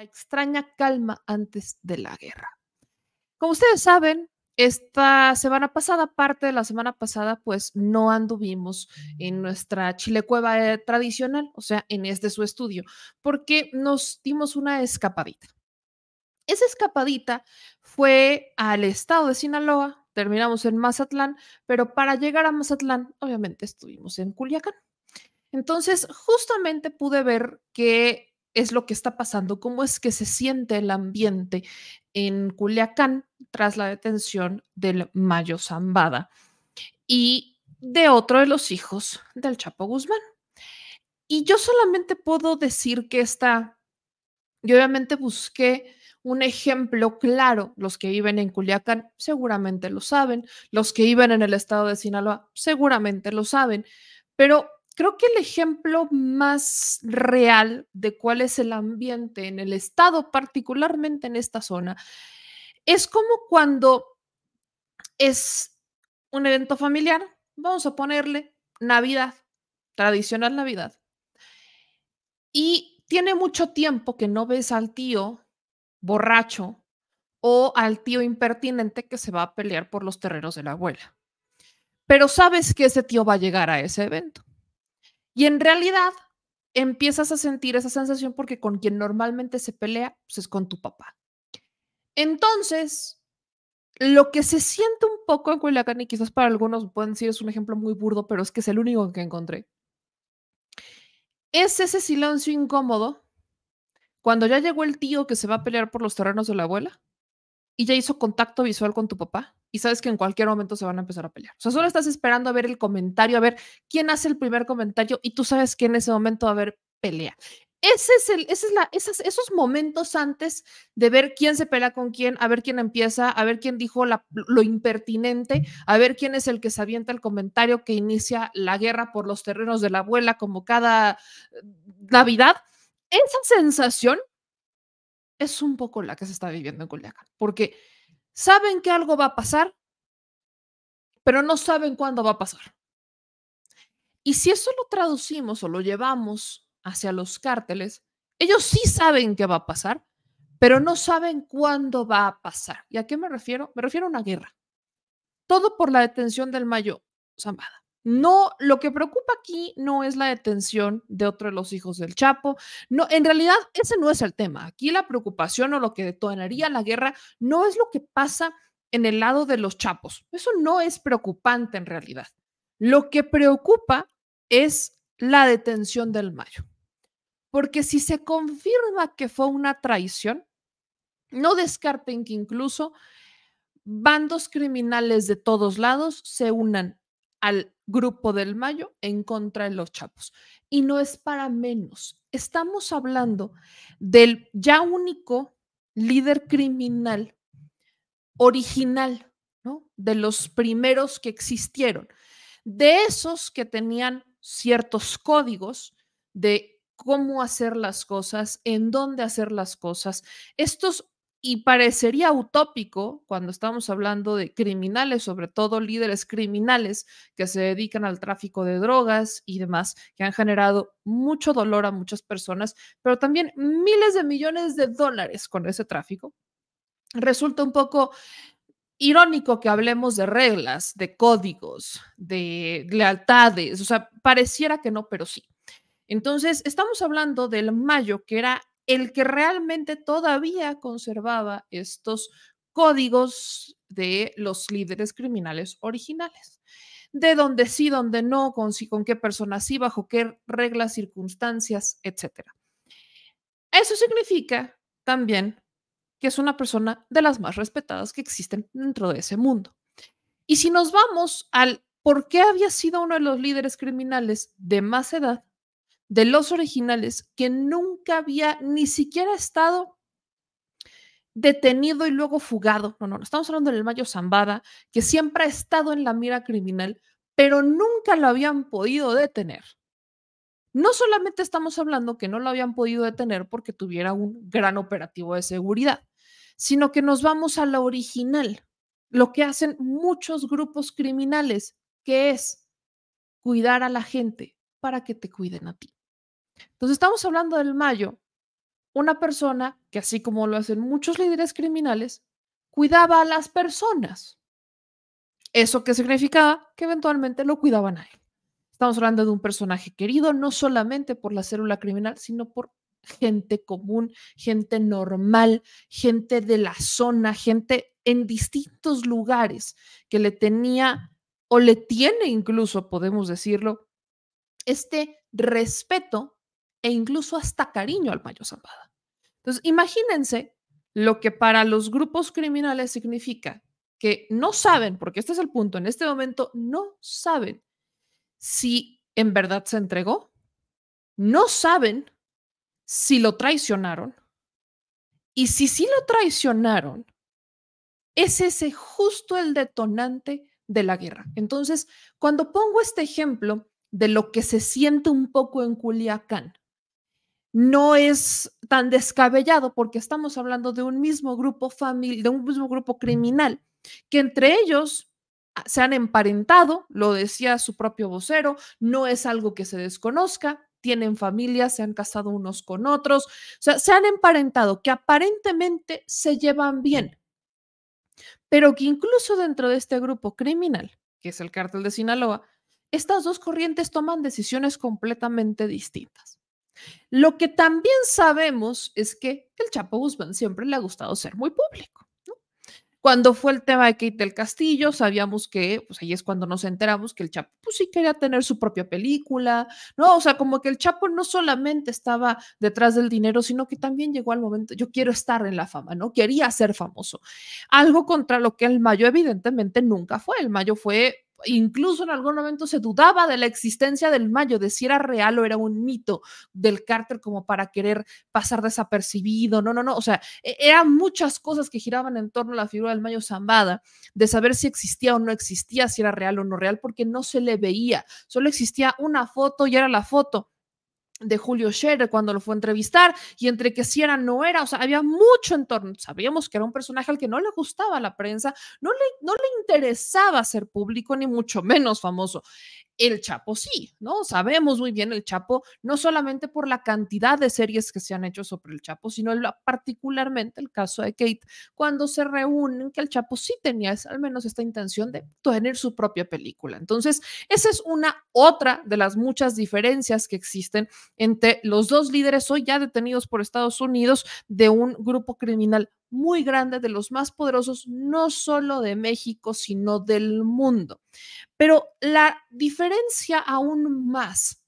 extraña calma antes de la guerra. Como ustedes saben, esta semana pasada, parte de la semana pasada, pues no anduvimos en nuestra chilecueva eh, tradicional, o sea, en este su estudio, porque nos dimos una escapadita. Esa escapadita fue al estado de Sinaloa, terminamos en Mazatlán, pero para llegar a Mazatlán, obviamente estuvimos en Culiacán. Entonces, justamente pude ver que es lo que está pasando, cómo es que se siente el ambiente en Culiacán tras la detención del Mayo Zambada y de otro de los hijos del Chapo Guzmán. Y yo solamente puedo decir que está, yo obviamente busqué un ejemplo claro, los que viven en Culiacán seguramente lo saben, los que viven en el estado de Sinaloa seguramente lo saben, pero Creo que el ejemplo más real de cuál es el ambiente en el estado, particularmente en esta zona, es como cuando es un evento familiar, vamos a ponerle Navidad, tradicional Navidad. Y tiene mucho tiempo que no ves al tío borracho o al tío impertinente que se va a pelear por los terrenos de la abuela. Pero sabes que ese tío va a llegar a ese evento. Y en realidad empiezas a sentir esa sensación porque con quien normalmente se pelea pues, es con tu papá. Entonces, lo que se siente un poco en Culiacán, y quizás para algunos pueden decir es un ejemplo muy burdo, pero es que es el único que encontré, es ese silencio incómodo cuando ya llegó el tío que se va a pelear por los terrenos de la abuela y ya hizo contacto visual con tu papá y sabes que en cualquier momento se van a empezar a pelear. O sea, solo estás esperando a ver el comentario, a ver quién hace el primer comentario y tú sabes que en ese momento va a haber pelea. Ese es el, ese es la, esas, esos momentos antes de ver quién se pelea con quién, a ver quién empieza, a ver quién dijo lo impertinente, a ver quién es el que se avienta el comentario que inicia la guerra por los terrenos de la abuela como cada eh, Navidad. Esa sensación es un poco la que se está viviendo en Culiacán, porque saben que algo va a pasar, pero no saben cuándo va a pasar. Y si eso lo traducimos o lo llevamos hacia los cárteles, ellos sí saben qué va a pasar, pero no saben cuándo va a pasar. ¿Y a qué me refiero? Me refiero a una guerra. Todo por la detención del Mayo Zambada. No, lo que preocupa aquí no es la detención de otro de los hijos del Chapo. No, en realidad ese no es el tema. Aquí la preocupación o lo que detonaría la guerra no es lo que pasa en el lado de los Chapos. Eso no es preocupante en realidad. Lo que preocupa es la detención del Mayo. Porque si se confirma que fue una traición, no descarten que incluso bandos criminales de todos lados se unan al Grupo del Mayo en contra de los Chapos. Y no es para menos. Estamos hablando del ya único líder criminal original, ¿no? De los primeros que existieron. De esos que tenían ciertos códigos de cómo hacer las cosas, en dónde hacer las cosas. Estos y parecería utópico cuando estamos hablando de criminales, sobre todo líderes criminales que se dedican al tráfico de drogas y demás, que han generado mucho dolor a muchas personas, pero también miles de millones de dólares con ese tráfico. Resulta un poco irónico que hablemos de reglas, de códigos, de lealtades, o sea, pareciera que no, pero sí. Entonces, estamos hablando del mayo, que era el que realmente todavía conservaba estos códigos de los líderes criminales originales. De dónde sí, dónde no, con, sí, con qué personas sí, bajo qué reglas, circunstancias, etc. Eso significa también que es una persona de las más respetadas que existen dentro de ese mundo. Y si nos vamos al por qué había sido uno de los líderes criminales de más edad, de los originales que nunca había ni siquiera estado detenido y luego fugado. No, no, estamos hablando del Mayo Zambada, que siempre ha estado en la mira criminal, pero nunca lo habían podido detener. No solamente estamos hablando que no lo habían podido detener porque tuviera un gran operativo de seguridad, sino que nos vamos a la original, lo que hacen muchos grupos criminales, que es cuidar a la gente para que te cuiden a ti. Entonces estamos hablando del Mayo, una persona que así como lo hacen muchos líderes criminales, cuidaba a las personas. ¿Eso que significaba? Que eventualmente lo cuidaban a él. Estamos hablando de un personaje querido no solamente por la célula criminal, sino por gente común, gente normal, gente de la zona, gente en distintos lugares que le tenía o le tiene incluso, podemos decirlo, este respeto e incluso hasta cariño al Mayo Zambada. Entonces, imagínense lo que para los grupos criminales significa que no saben, porque este es el punto, en este momento no saben si en verdad se entregó, no saben si lo traicionaron, y si sí lo traicionaron, es ese justo el detonante de la guerra. Entonces, cuando pongo este ejemplo de lo que se siente un poco en Culiacán, no es tan descabellado porque estamos hablando de un mismo grupo familiar, de un mismo grupo criminal, que entre ellos ah, se han emparentado, lo decía su propio vocero, no es algo que se desconozca, tienen familias, se han casado unos con otros, o sea, se han emparentado, que aparentemente se llevan bien, pero que incluso dentro de este grupo criminal, que es el cártel de Sinaloa, estas dos corrientes toman decisiones completamente distintas. Lo que también sabemos es que el Chapo Guzmán siempre le ha gustado ser muy público. ¿no? Cuando fue el tema de Kate del Castillo, sabíamos que, pues ahí es cuando nos enteramos que el Chapo pues, sí quería tener su propia película, ¿no? O sea, como que el Chapo no solamente estaba detrás del dinero, sino que también llegó al momento, yo quiero estar en la fama, ¿no? Quería ser famoso. Algo contra lo que el Mayo evidentemente nunca fue. El Mayo fue incluso en algún momento se dudaba de la existencia del Mayo, de si era real o era un mito del Carter como para querer pasar desapercibido, no, no, no, o sea, e-, eran muchas cosas que giraban en torno a la figura del Mayo Zambada, de saber si existía o no existía, si era real o no real, porque no se le veía, solo existía una foto y era la foto de Julio Scherer cuando lo fue a entrevistar y entre que si era no era, o sea, había mucho entorno, sabíamos que era un personaje al que no le gustaba la prensa, no le, no le interesaba ser público ni mucho menos famoso el Chapo sí, ¿no? Sabemos muy bien el Chapo, no solamente por la cantidad de series que se han hecho sobre el Chapo, sino particularmente el caso de Kate, cuando se reúnen, que el Chapo sí tenía al menos esta intención de tener su propia película. Entonces, esa es una otra de las muchas diferencias que existen entre los dos líderes hoy ya detenidos por Estados Unidos de un grupo criminal muy grande, de los más poderosos, no solo de México, sino del mundo. Pero la diferencia aún más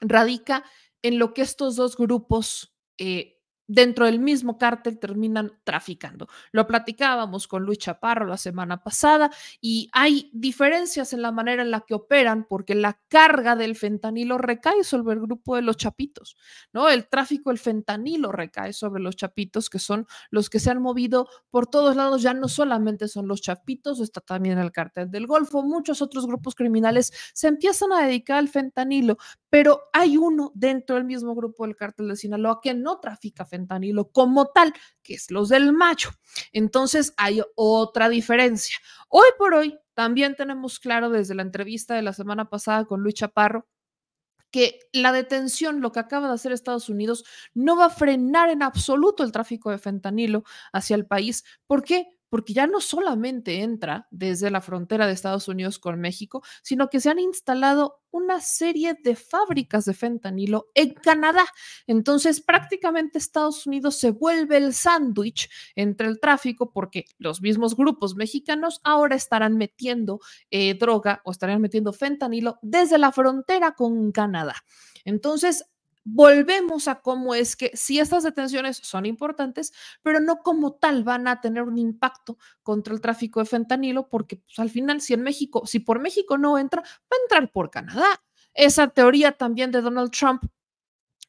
radica en lo que estos dos grupos eh, dentro del mismo cártel terminan traficando. Lo platicábamos con Luis Chaparro la semana pasada y hay diferencias en la manera en la que operan porque la carga del fentanilo recae sobre el grupo de los chapitos, ¿no? El tráfico del fentanilo recae sobre los chapitos que son los que se han movido por todos lados, ya no solamente son los chapitos, está también el cártel del Golfo, muchos otros grupos criminales se empiezan a dedicar al fentanilo, pero hay uno dentro del mismo grupo del cártel de Sinaloa que no trafica fentanilo fentanilo como tal, que es los del macho. Entonces hay otra diferencia. Hoy por hoy también tenemos claro desde la entrevista de la semana pasada con Luis Chaparro que la detención, lo que acaba de hacer Estados Unidos, no va a frenar en absoluto el tráfico de fentanilo hacia el país. ¿Por qué? porque ya no solamente entra desde la frontera de Estados Unidos con México, sino que se han instalado una serie de fábricas de fentanilo en Canadá. Entonces, prácticamente Estados Unidos se vuelve el sándwich entre el tráfico porque los mismos grupos mexicanos ahora estarán metiendo eh, droga o estarán metiendo fentanilo desde la frontera con Canadá. Entonces, volvemos a cómo es que si estas detenciones son importantes, pero no como tal van a tener un impacto contra el tráfico de fentanilo, porque pues, al final si en México, si por México no entra, va a entrar por Canadá. Esa teoría también de Donald Trump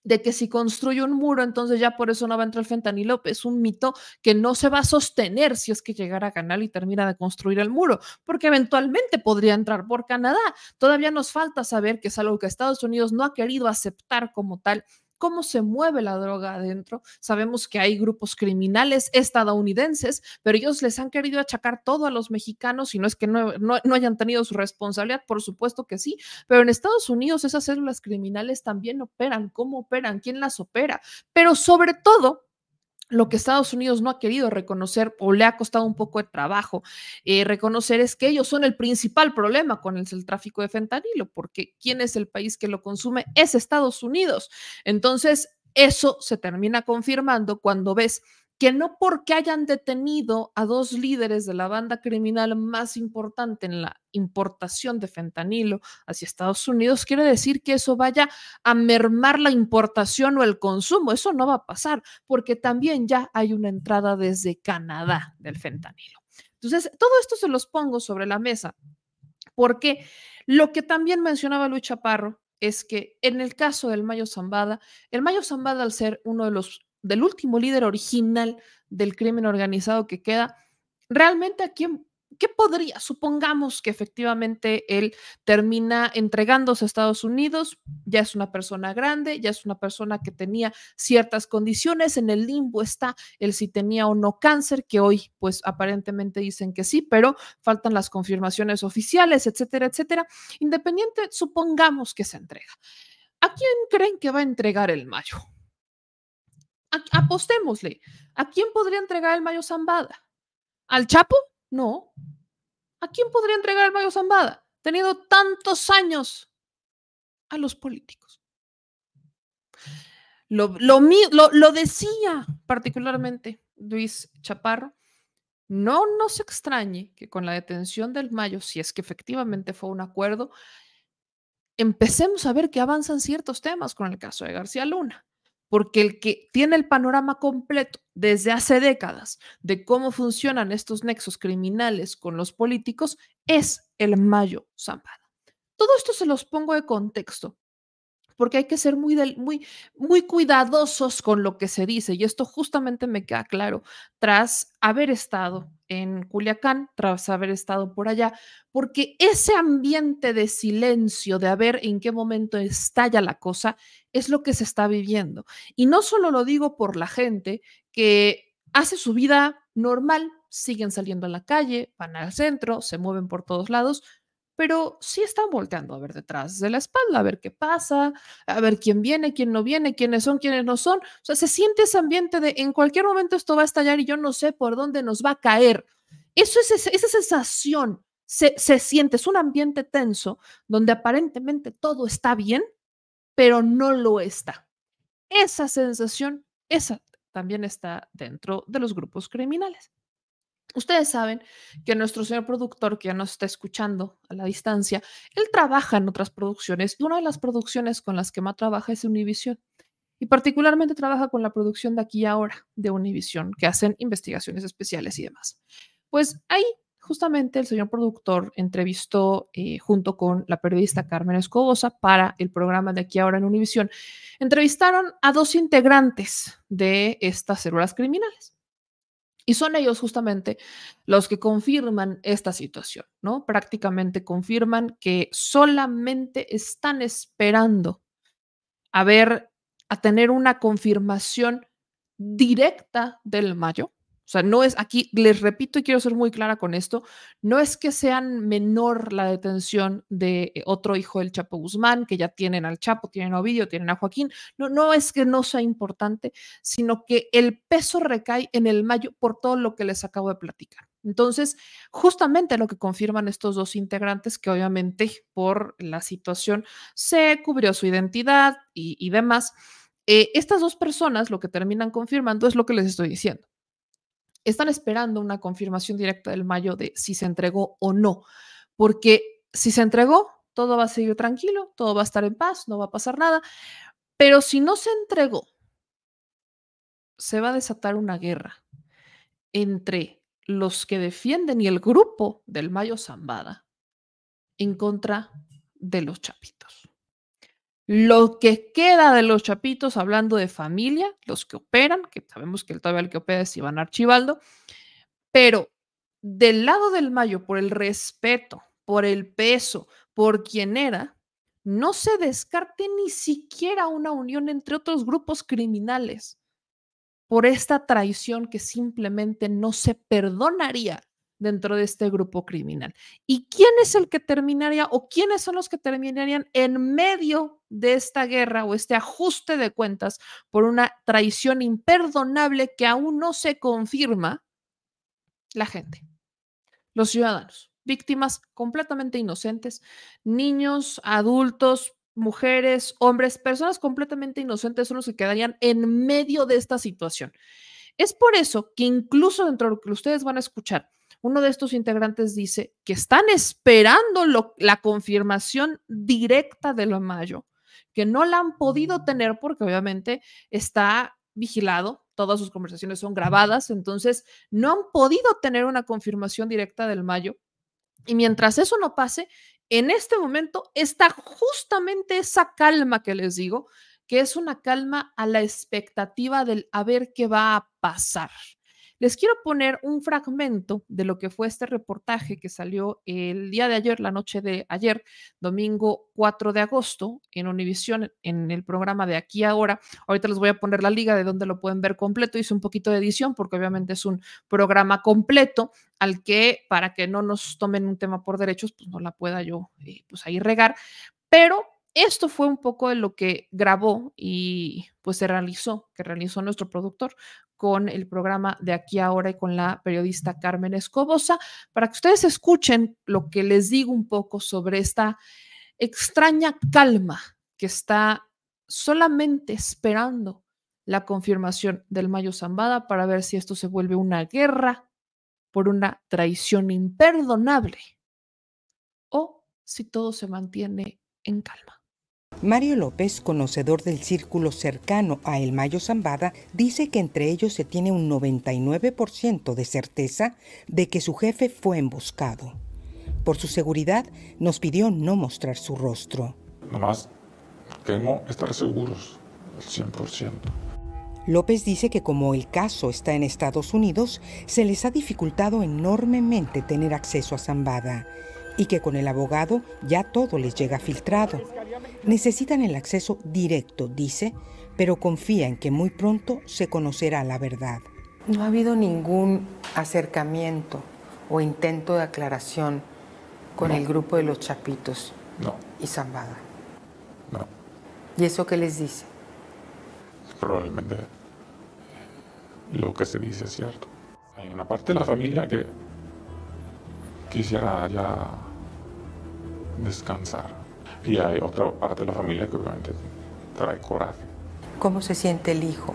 de que si construye un muro, entonces ya por eso no va a entrar el fentanilo, es un mito que no se va a sostener si es que llegara a Canal y termina de construir el muro, porque eventualmente podría entrar por Canadá. Todavía nos falta saber que es algo que Estados Unidos no ha querido aceptar como tal cómo se mueve la droga adentro. Sabemos que hay grupos criminales estadounidenses, pero ellos les han querido achacar todo a los mexicanos y no es que no, hayan tenido su responsabilidad, por supuesto que sí, pero en Estados Unidos esas células criminales también operan, cómo operan, quién las opera, pero sobre todo lo que Estados Unidos no ha querido reconocer o le ha costado un poco de trabajo eh, reconocer es que ellos son el principal problema con el, el, tráfico de fentanilo, porque ¿quién es el país que lo consume? Es Estados Unidos. Entonces, eso se termina confirmando cuando ves que no porque hayan detenido a dos líderes de la banda criminal más importante en la importación de fentanilo hacia Estados Unidos, quiere decir que eso vaya a mermar la importación o el consumo. Eso no va a pasar porque también ya hay una entrada desde Canadá del fentanilo. Entonces, todo esto se los pongo sobre la mesa porque lo que también mencionaba Luis Chaparro es que en el caso del Mayo Zambada, el Mayo Zambada al ser uno de los del último líder original del crimen organizado que queda, realmente a quién, qué podría, supongamos que efectivamente él termina entregándose a Estados Unidos, ya es una persona grande, ya es una persona que tenía ciertas condiciones, en el limbo está el si tenía o no cáncer, que hoy pues aparentemente dicen que sí, pero faltan las confirmaciones oficiales, etcétera, etcétera. Independiente, supongamos que se entrega. ¿A quién creen que va a entregar el mayo? apostémosle. ¿A quién podría entregar el Mayo Zambada? ¿Al Chapo? No. ¿A quién podría entregar el Mayo Zambada? tenido tantos años a los políticos. Lo, lo decía particularmente Luis Chaparro. No nos extrañe que con la detención del Mayo, si es que efectivamente fue un acuerdo, empecemos a ver que avanzan ciertos temas con el caso de García Luna porque el que tiene el panorama completo desde hace décadas de cómo funcionan estos nexos criminales con los políticos es el Mayo Zambada. Todo esto se los pongo de contexto porque hay que ser muy, muy, muy cuidadosos con lo que se dice. Y esto justamente me queda claro tras haber estado en Culiacán, tras haber estado por allá, porque ese ambiente de silencio, de ver en qué momento estalla la cosa, es lo que se está viviendo. Y no solo lo digo por la gente que hace su vida normal, siguen saliendo a la calle, van al centro, se mueven por todos lados, pero sí están volteando a ver detrás de la espalda, a ver qué pasa, a ver quién viene, quién no viene, quiénes son, quiénes no son. O sea, se siente ese ambiente de en cualquier momento esto va a estallar y yo no sé por dónde nos va a caer. Eso esa, sensación. Se, se siente, es un ambiente tenso donde aparentemente todo está bien, pero no lo está. Esa sensación, esa también está dentro de los grupos criminales. Ustedes saben que nuestro señor productor, que ya nos está escuchando a la distancia, él trabaja en otras producciones y una de las producciones con las que más trabaja es Univisión Y particularmente trabaja con la producción de aquí ahora de Univisión que hacen investigaciones especiales y demás. Pues ahí, justamente, el señor productor entrevistó eh, junto con la periodista Carmen Escobosa para el programa de aquí ahora en Univisión. Entrevistaron a dos integrantes de estas células criminales. Y son ellos justamente los que confirman esta situación, ¿no? Prácticamente confirman que solamente están esperando a ver, a tener una confirmación directa del mayo o sea, no es aquí, les repito y quiero ser muy clara con esto, no es que sean menor la detención de eh, otro hijo del Chapo Guzmán, que ya tienen al Chapo, tienen a Ovidio, tienen a Joaquín, no, no es que no sea importante, sino que el peso recae en el mayo por todo lo que les acabo de platicar. Entonces, justamente lo que confirman estos dos integrantes, que obviamente por la situación se cubrió su identidad y, demás, eh, estas dos personas lo que terminan confirmando es lo que les estoy diciendo están esperando una confirmación directa del mayo de si se entregó o no, porque si se entregó, todo va a seguir tranquilo, todo va a estar en paz, no va a pasar nada, pero si no se entregó, se va a desatar una guerra entre los que defienden y el grupo del Mayo Zambada en contra de los chapitos. Lo que queda de los chapitos, hablando de familia, los que operan, que sabemos que todavía el que opera es Iván Archibaldo, pero del lado del Mayo, por el respeto, por el peso, por quien era, no se descarte ni siquiera una unión entre otros grupos criminales por esta traición que simplemente no se perdonaría dentro de este grupo criminal. ¿Y quién es el que terminaría o quiénes son los que terminarían en medio de esta guerra o este ajuste de cuentas por una traición imperdonable que aún no se confirma? La gente, los ciudadanos, víctimas completamente inocentes, niños, adultos, mujeres, hombres, personas completamente inocentes son los que quedarían en medio de esta situación. Es por eso que incluso dentro de lo que ustedes van a escuchar, uno de estos integrantes dice que están esperando la confirmación directa de lo mayo, que no la han podido mm. tener porque obviamente está vigilado, todas sus conversaciones son grabadas, entonces no han podido tener una confirmación directa del mayo. Y mientras eso no pase, en este momento está justamente esa calma que les digo, que es una calma a la expectativa del a ver qué va a pasar. Les quiero poner un fragmento de lo que fue este reportaje que salió el día de ayer, la noche de ayer, domingo 4 de agosto, en Univisión, en el programa de aquí ahora. Ahorita les voy a poner la liga de donde lo pueden ver completo. Hice un poquito de edición porque obviamente es un programa completo al que para que no nos tomen un tema por derechos, pues no la pueda yo eh, pues ahí regar. Pero esto fue un poco de lo que grabó y pues se realizó, que realizó nuestro productor con el programa de aquí ahora y con la periodista Carmen Escobosa, para que ustedes escuchen lo que les digo un poco sobre esta extraña calma que está solamente esperando la confirmación del Mayo Zambada para ver si esto se vuelve una guerra por una traición imperdonable o si todo se mantiene en calma. Mario López, conocedor del círculo cercano a El Mayo Zambada, dice que entre ellos se tiene un 99% de certeza de que su jefe fue emboscado. Por su seguridad, nos pidió no mostrar su rostro. Nomás que estar seguros, al 100%. López dice que como el caso está en Estados Unidos, se les ha dificultado enormemente tener acceso a Zambada y que con el abogado ya todo les llega filtrado. Necesitan el acceso directo, dice, pero confía en que muy pronto se conocerá la verdad. No ha habido ningún acercamiento o intento de aclaración con el grupo de los Chapitos no. y Zambada. No. ¿Y eso qué les dice? Probablemente eh, lo que se dice es cierto. Hay una parte de la familia que quisiera ya descansar. Y hay otra parte de la familia que obviamente trae coraje. ¿Cómo se siente el hijo?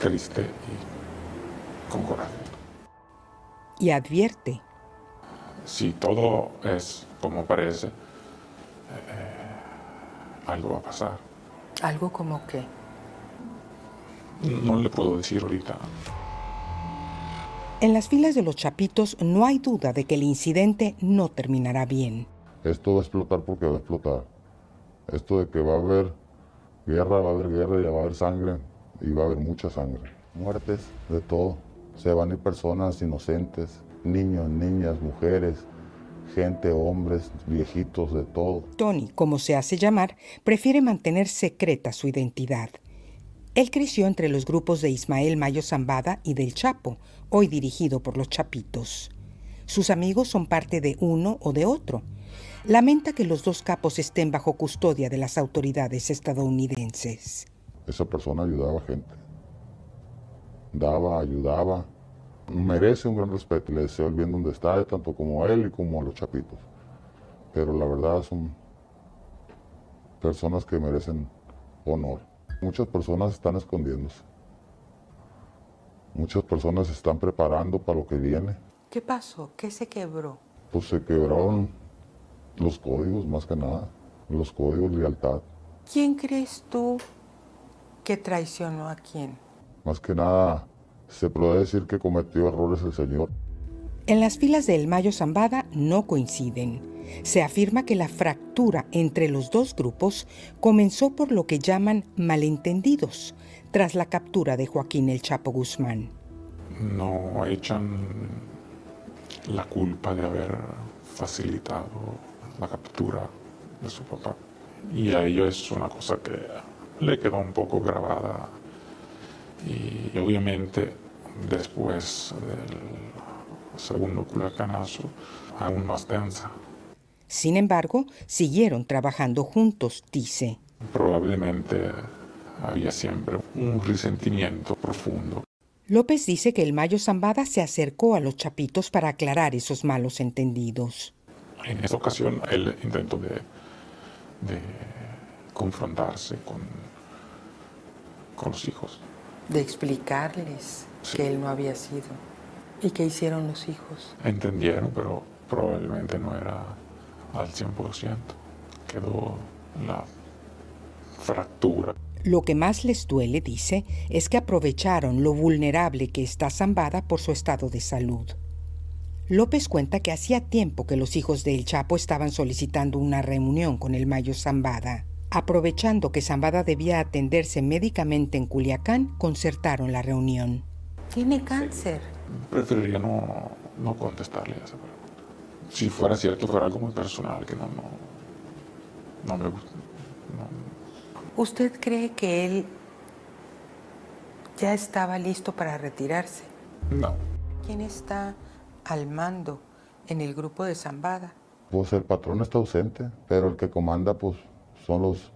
Triste y con coraje. Y advierte. Si todo es como parece, eh, algo va a pasar. ¿Algo como qué? No le puedo decir ahorita. En las filas de los Chapitos no hay duda de que el incidente no terminará bien esto va a explotar porque va a explotar. Esto de que va a haber guerra, va a haber guerra y va a haber sangre y va a haber mucha sangre. Muertes de todo. Se van a ir personas inocentes, niños, niñas, mujeres, gente, hombres, viejitos, de todo. Tony, como se hace llamar, prefiere mantener secreta su identidad. Él creció entre los grupos de Ismael Mayo Zambada y del Chapo, hoy dirigido por los Chapitos. Sus amigos son parte de uno o de otro. Lamenta que los dos capos estén bajo custodia de las autoridades estadounidenses. Esa persona ayudaba a gente. Daba, ayudaba. Merece un gran respeto. Le deseo el bien donde está, tanto como a él y como a los chapitos. Pero la verdad son personas que merecen honor. Muchas personas están escondiéndose. Muchas personas se están preparando para lo que viene. ¿Qué pasó? ¿Qué se quebró? Pues se quebraron los códigos, más que nada. Los códigos, lealtad. ¿Quién crees tú que traicionó a quién? Más que nada, se puede decir que cometió errores el señor. En las filas del Mayo Zambada no coinciden. Se afirma que la fractura entre los dos grupos comenzó por lo que llaman malentendidos, tras la captura de Joaquín el Chapo Guzmán. No echan la culpa de haber facilitado la captura de su papá. Y a ello es una cosa que le quedó un poco grabada. Y obviamente después del segundo culacanazo, aún más tensa. Sin embargo, siguieron trabajando juntos, dice. Probablemente había siempre un resentimiento profundo. López dice que el Mayo Zambada se acercó a los chapitos para aclarar esos malos entendidos. En esa ocasión él intentó de, confrontarse con, con los hijos. De explicarles que él no había sido. ¿Y que hicieron los hijos? Entendieron, pero probablemente no era al 100%. Quedó la fractura. Lo que más les duele, dice, es que aprovecharon lo vulnerable que está Zambada por su estado de salud. López cuenta que hacía tiempo que los hijos del Chapo estaban solicitando una reunión con el Mayo Zambada. Aprovechando que Zambada debía atenderse médicamente en Culiacán, concertaron la reunión. Tiene cáncer. Preferiría no, contestarle a esa pregunta. Si fuera cierto, fuera algo muy personal que no, no, no me gusta. ¿Usted cree que él ya estaba listo para retirarse? No. ¿Quién está al mando en el grupo de Zambada? Pues el patrón está ausente, pero el que comanda pues son los,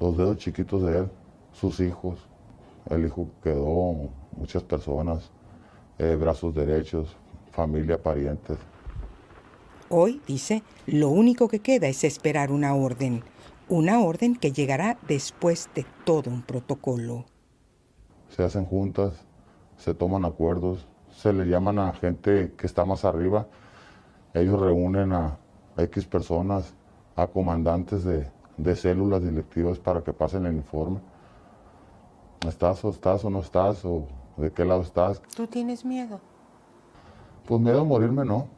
los dedos chiquitos de él, sus hijos. El hijo quedó, muchas personas, eh, brazos derechos, familia, parientes. Hoy, dice, lo único que queda es esperar una orden, una orden que llegará después de todo un protocolo. Se hacen juntas, se toman acuerdos, se le llaman a gente que está más arriba. Ellos reúnen a X personas, a comandantes de, de células directivas para que pasen el informe. ¿Estás o estás o no estás o de qué lado estás? ¿Tú tienes miedo? Pues miedo a morirme no.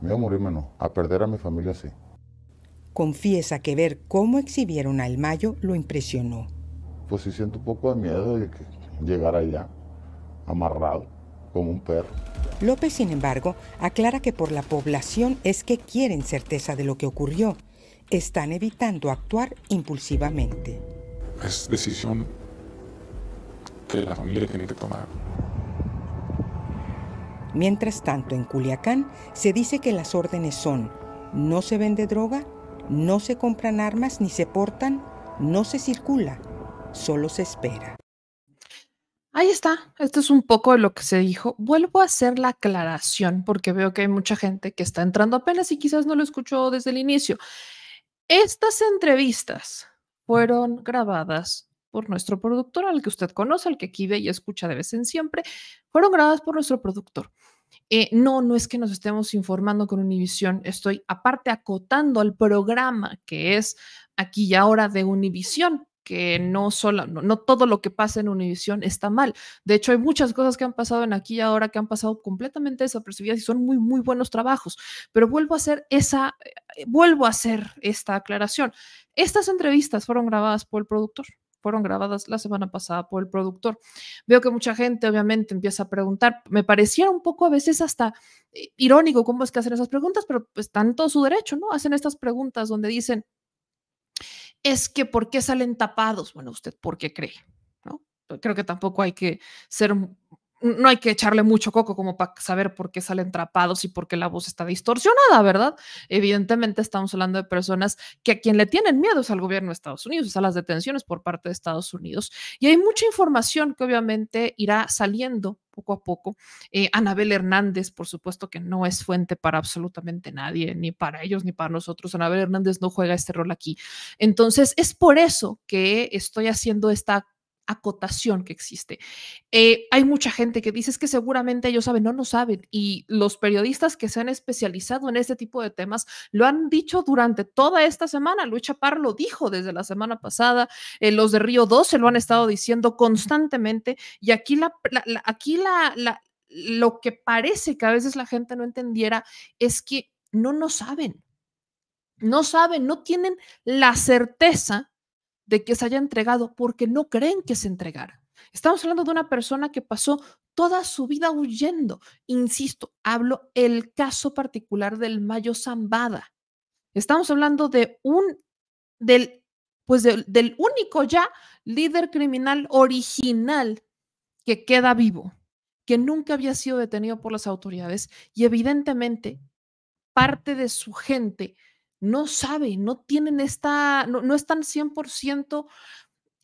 Miedo a morirme no. A perder a mi familia sí. Confiesa que ver cómo exhibieron al Mayo lo impresionó. Pues sí siento un poco de miedo de llegar allá amarrado como un perro. López, sin embargo, aclara que por la población es que quieren certeza de lo que ocurrió. Están evitando actuar impulsivamente. Es decisión que la familia tiene que tomar. Mientras tanto, en Culiacán se dice que las órdenes son no se vende droga, no se compran armas ni se portan, no se circula, solo se espera. Ahí está. Esto es un poco de lo que se dijo. Vuelvo a hacer la aclaración porque veo que hay mucha gente que está entrando apenas y quizás no lo escuchó desde el inicio. Estas entrevistas fueron grabadas por nuestro productor, al que usted conoce, al que aquí ve y escucha de vez en siempre. Fueron grabadas por nuestro productor. Eh, no, no es que nos estemos informando con Univisión. Estoy aparte acotando al programa que es aquí y ahora de Univisión que no, solo, no, todo lo que pasa en Univisión está mal. De hecho, hay muchas cosas que han pasado en aquí y ahora que han pasado completamente desapercibidas y son muy, muy buenos trabajos. Pero vuelvo a hacer esa, eh, vuelvo a hacer esta aclaración. Estas entrevistas fueron grabadas por el productor fueron grabadas la semana pasada por el productor. Veo que mucha gente obviamente empieza a preguntar, me pareciera un poco a veces hasta eh, irónico cómo es que hacen esas preguntas, pero pues, están todo su derecho, ¿no? Hacen estas preguntas donde dicen, es que ¿por qué salen tapados? Bueno, usted, ¿por qué cree? ¿No? Creo que tampoco hay que ser no hay que echarle mucho coco como para saber por qué salen trapados y por qué la voz está distorsionada, ¿verdad? Evidentemente estamos hablando de personas que a quien le tienen miedo es al gobierno de Estados Unidos, es a las detenciones por parte de Estados Unidos. Y hay mucha información que obviamente irá saliendo poco a poco. Eh, Anabel Hernández, por supuesto que no es fuente para absolutamente nadie, ni para ellos ni para nosotros. Anabel Hernández no juega este rol aquí. Entonces, es por eso que estoy haciendo esta acotación que existe. Eh, hay mucha gente que dice es que seguramente ellos saben, no, no saben. Y los periodistas que se han especializado en este tipo de temas lo han dicho durante toda esta semana. Luis Chaparro lo dijo desde la semana pasada, eh, los de Río 12 lo han estado diciendo constantemente. Y aquí la, aquí lo que parece que a veces la gente no entendiera es que no no saben. No saben, no tienen la certeza de que se haya entregado porque no creen que se entregara. Estamos hablando de una persona que pasó toda su vida huyendo. Insisto, hablo el caso particular del Mayo Zambada. Estamos hablando de un del pues del único ya líder criminal original que queda vivo, que nunca había sido detenido por las autoridades y evidentemente parte de su gente no saben, no tienen esta, no, están 100%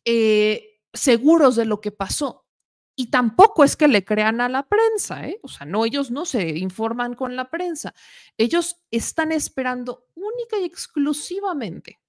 eh, seguros de lo que pasó. Y tampoco es que le crean a la prensa, ¿eh? o sea, no, ellos no se informan con la prensa. Ellos están esperando única y exclusivamente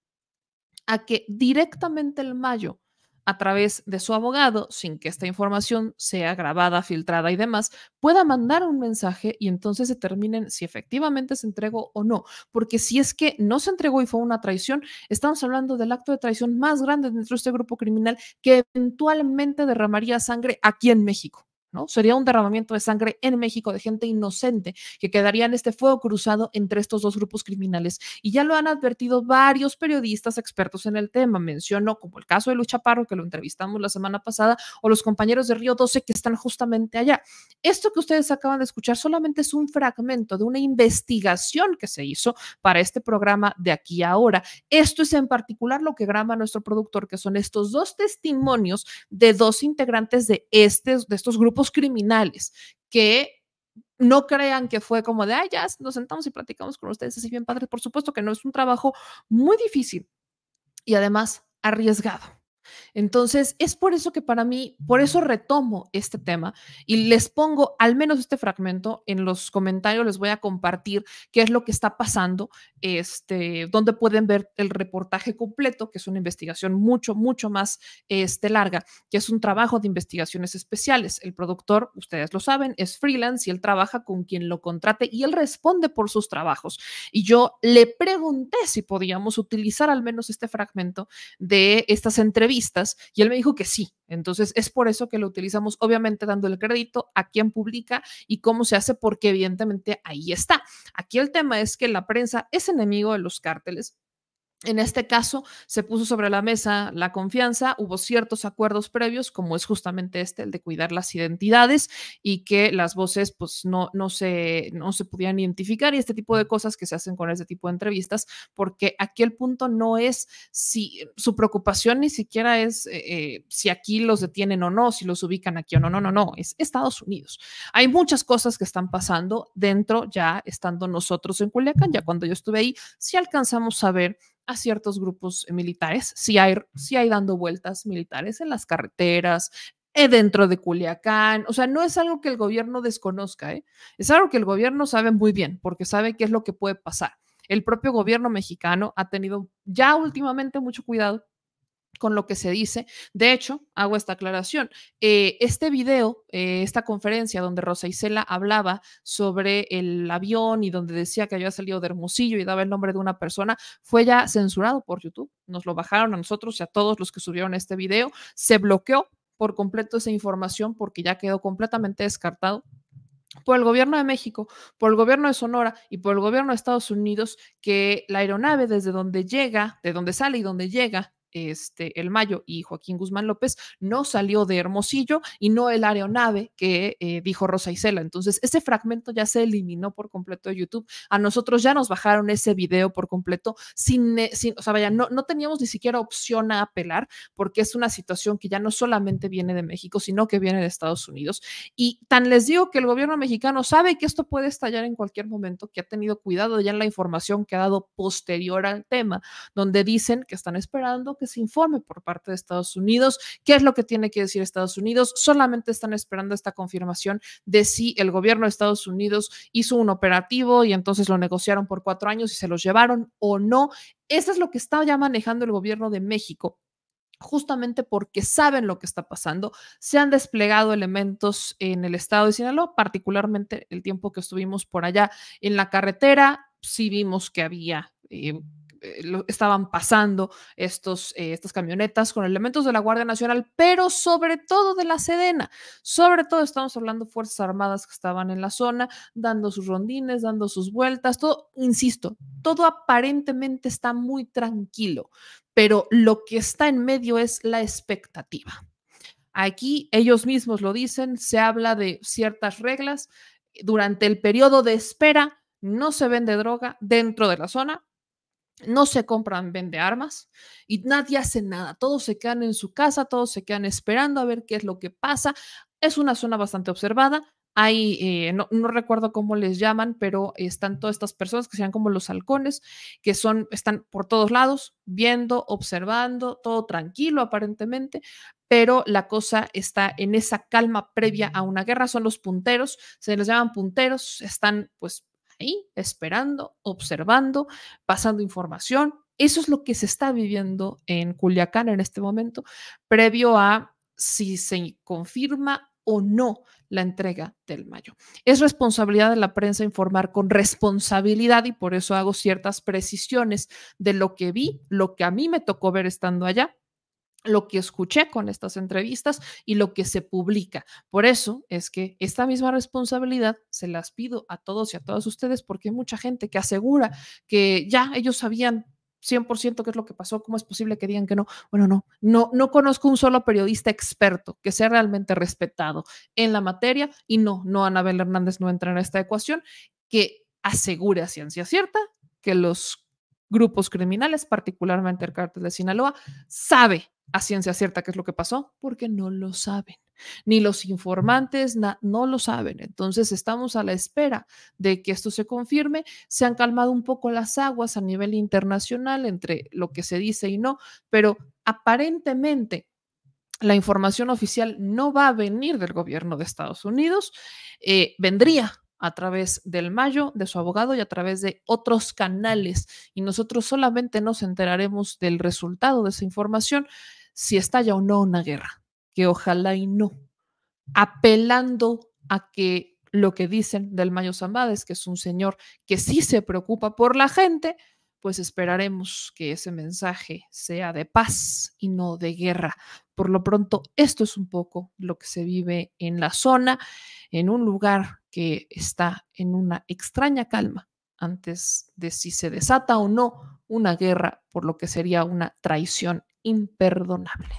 a que directamente el Mayo a través de su abogado, sin que esta información sea grabada, filtrada y demás, pueda mandar un mensaje y entonces determinen si efectivamente se entregó o no. Porque si es que no se entregó y fue una traición, estamos hablando del acto de traición más grande dentro de este grupo criminal que eventualmente derramaría sangre aquí en México. Sería un derramamiento de sangre en México de gente inocente que quedaría en este fuego cruzado entre estos dos grupos criminales. Y ya lo han advertido varios periodistas expertos en el tema. mencionó como el caso de Lucha Parro, que lo entrevistamos la semana pasada, o los compañeros de Río 12 que están justamente allá. Esto que ustedes acaban de escuchar solamente es un fragmento de una investigación que se hizo para este programa de aquí a ahora. Esto es en particular lo que graba nuestro productor, que son estos dos testimonios de dos integrantes de, este, de estos grupos criminales que no crean que fue como de, ay, ya nos sentamos y platicamos con ustedes, así bien padre Por supuesto que no, es un trabajo muy difícil y además arriesgado. Entonces, es por eso que para mí, por eso retomo este tema y les pongo al menos este fragmento en los comentarios, les voy a compartir qué es lo que está pasando, este, donde pueden ver el reportaje completo, que es una investigación mucho, mucho más este, larga, que es un trabajo de investigaciones especiales. El productor, ustedes lo saben, es freelance y él trabaja con quien lo contrate y él responde por sus trabajos. Y yo le pregunté si podíamos utilizar al menos este fragmento de estas entrevistas y él me dijo que sí. Entonces es por eso que lo utilizamos, obviamente dando el crédito a quien publica y cómo se hace, porque evidentemente ahí está. Aquí el tema es que la prensa es enemigo de los cárteles, en este caso, se puso sobre la mesa la confianza, hubo ciertos acuerdos previos, como es justamente este, el de cuidar las identidades y que las voces pues, no, no, se, no se podían identificar y este tipo de cosas que se hacen con este tipo de entrevistas, porque aquí el punto no es si eh, su preocupación ni siquiera es eh, eh, si aquí los detienen o no, si los ubican aquí o no, no, no, no, es Estados Unidos. Hay muchas cosas que están pasando dentro, ya estando nosotros en Culiacán, ya cuando yo estuve ahí, si alcanzamos a ver a ciertos grupos militares. si hay, hay dando vueltas militares en las carreteras, eh, dentro de Culiacán. O sea, no es algo que el gobierno desconozca, ¿eh? es algo que el gobierno sabe muy bien, porque sabe qué es lo que puede pasar. El propio gobierno mexicano ha tenido ya últimamente mucho cuidado con lo que se dice. De hecho, hago esta aclaración. Eh, este video, eh, esta conferencia donde Rosa Isela hablaba sobre el avión y donde decía que había salido de Hermosillo y daba el nombre de una persona, fue ya censurado por YouTube. Nos lo bajaron a nosotros y a todos los que subieron este video. Se bloqueó por completo esa información porque ya quedó completamente descartado por el gobierno de México, por el gobierno de Sonora y por el gobierno de Estados Unidos que la aeronave desde donde llega, de donde sale y donde llega este, el Mayo y Joaquín Guzmán López no salió de Hermosillo y no el aeronave que eh, dijo Rosa Isela. Entonces, ese fragmento ya se eliminó por completo de YouTube. A nosotros ya nos bajaron ese video por completo sin, eh, sin o sea, vaya, no, no teníamos ni siquiera opción a apelar porque es una situación que ya no solamente viene de México, sino que viene de Estados Unidos. Y tan les digo que el gobierno mexicano sabe que esto puede estallar en cualquier momento, que ha tenido cuidado ya en la información que ha dado posterior al tema, donde dicen que están esperando que ese informe por parte de Estados Unidos qué es lo que tiene que decir Estados Unidos. Solamente están esperando esta confirmación de si el gobierno de Estados Unidos hizo un operativo y entonces lo negociaron por cuatro años y se los llevaron o no. Eso es lo que está ya manejando el gobierno de México justamente porque saben lo que está pasando. Se han desplegado elementos en el estado de Sinaloa, particularmente el tiempo que estuvimos por allá en la carretera, sí vimos que había... Eh, eh, estaban pasando estos, eh, estas camionetas con elementos de la Guardia Nacional, pero sobre todo de la Sedena. Sobre todo estamos hablando de Fuerzas Armadas que estaban en la zona, dando sus rondines, dando sus vueltas, todo, insisto, todo aparentemente está muy tranquilo, pero lo que está en medio es la expectativa. Aquí ellos mismos lo dicen, se habla de ciertas reglas. Durante el periodo de espera no se vende droga dentro de la zona, no se compran vende armas y nadie hace nada. Todos se quedan en su casa, todos se quedan esperando a ver qué es lo que pasa. Es una zona bastante observada. Hay, eh, no, recuerdo cómo les llaman, pero están todas estas personas que sean como los halcones, que son, están por todos lados, viendo, observando, todo tranquilo aparentemente, pero la cosa está en esa calma previa a una guerra. Son los punteros, se les llaman punteros, están pues ahí, esperando, observando, pasando información. Eso es lo que se está viviendo en Culiacán en este momento, previo a si se confirma o no la entrega del mayo. Es responsabilidad de la prensa informar con responsabilidad y por eso hago ciertas precisiones de lo que vi, lo que a mí me tocó ver estando allá lo que escuché con estas entrevistas y lo que se publica. Por eso es que esta misma responsabilidad se las pido a todos y a todas ustedes porque hay mucha gente que asegura que ya ellos sabían 100% qué es lo que pasó, cómo es posible que digan que no. Bueno, no, no, no conozco un solo periodista experto que sea realmente respetado en la materia y no, no Anabel Hernández no entra en esta ecuación que asegure a ciencia cierta que los grupos criminales, particularmente el cártel de Sinaloa, sabe a ciencia cierta qué es lo que pasó, porque no lo saben. Ni los informantes no lo saben. Entonces estamos a la espera de que esto se confirme. Se han calmado un poco las aguas a nivel internacional entre lo que se dice y no, pero aparentemente la información oficial no va a venir del gobierno de Estados Unidos, eh, vendría a través del Mayo, de su abogado y a través de otros canales. Y nosotros solamente nos enteraremos del resultado de esa información si estalla o no una guerra, que ojalá y no, apelando a que lo que dicen del Mayo Zambades, que es un señor que sí se preocupa por la gente, pues esperaremos que ese mensaje sea de paz y no de guerra. Por lo pronto, esto es un poco lo que se vive en la zona, en un lugar que está en una extraña calma antes de si se desata o no una guerra por lo que sería una traición imperdonable.